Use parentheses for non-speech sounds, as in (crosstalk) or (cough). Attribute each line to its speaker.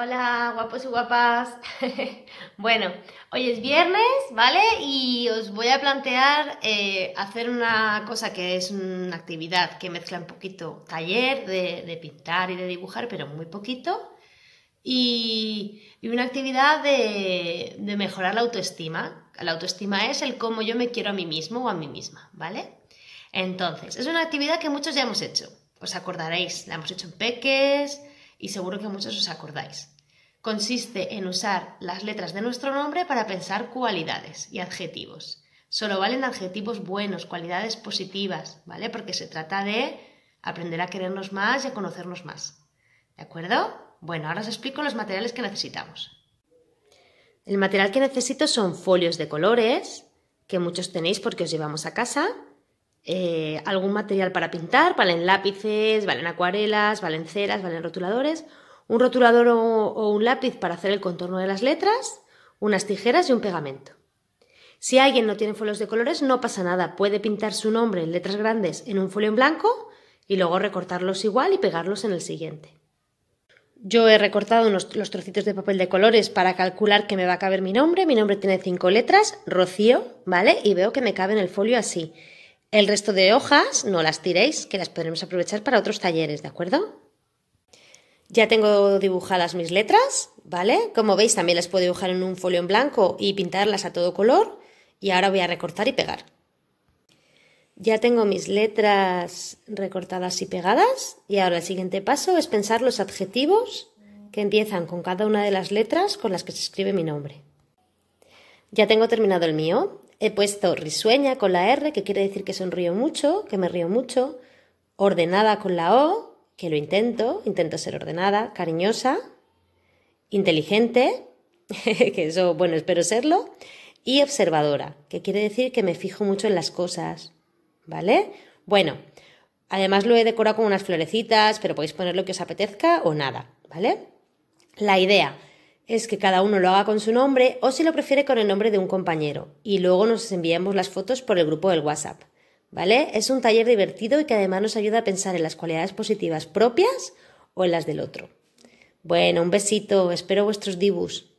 Speaker 1: Hola, guapos y guapas. (laughs) bueno, hoy es viernes, ¿vale? Y os voy a plantear eh, hacer una cosa que es una actividad que mezcla un poquito taller de, pintar y de dibujar, pero muy poquito. Y, una actividad de, de, mejorar la autoestima. La autoestima es el cómo yo me quiero a mí mismo o a mí misma, ¿vale? Entonces, es una actividad que muchos ya hemos hecho. Os acordaréis, la hemos hecho en peques, y seguro que muchos os acordáis. Consiste en usar las letras de nuestro nombre para pensar cualidades y adjetivos. Solo valen adjetivos buenos, cualidades positivas, ¿vale? Porque se trata de aprender a querernos más y a conocernos más. ¿De acuerdo? Bueno, ahora os explico los materiales que necesitamos. El material que necesito son folios de colores, que muchos tenéis porque os llevamos a casa, eh, algún material para pintar, valen lápices, valen acuarelas, valen ceras, valen rotuladores, un rotulador o, un lápiz para hacer el contorno de las letras, unas tijeras y un pegamento. Si alguien no tiene folios de colores, no pasa nada, puede pintar su nombre en letras grandes en un folio en blanco y luego recortarlos igual y pegarlos en el siguiente. Yo he recortado los trocitos de papel de colores para calcular que me va a caber mi nombre. Mi nombre tiene cinco letras, Rocío, ¿vale? Y veo que me cabe en el folio así. El resto de hojas no las tiréis, que las podremos aprovechar para otros talleres, ¿de acuerdo? Ya tengo dibujadas mis letras, ¿vale? Como veis, también las puedo dibujar en un folio en blanco y pintarlas a todo color. Y ahora voy a recortar y pegar. Ya tengo mis letras recortadas y pegadas. Y ahora el siguiente paso es pensar los adjetivos que empiezan con cada una de las letras con las que se escribe mi nombre. Ya tengo terminado el mío. He puesto risueña con la R, que quiere decir que sonrío mucho, que me río mucho. Ordenada con la O, que lo intento, intento ser ordenada, cariñosa. Inteligente, (laughs) que eso, bueno, espero serlo. Y observadora, que quiere decir que me fijo mucho en las cosas. ¿Vale? Bueno, además lo he decorado con unas florecitas, pero podéis poner lo que os apetezca o nada. ¿Vale? La idea es que cada uno lo haga con su nombre o si lo prefiere con el nombre de un compañero y luego nos enviamos las fotos por el grupo del WhatsApp. ¿Vale? Es un taller divertido y que además nos ayuda a pensar en las cualidades positivas propias o en las del otro. Bueno, un besito, espero vuestros dibus.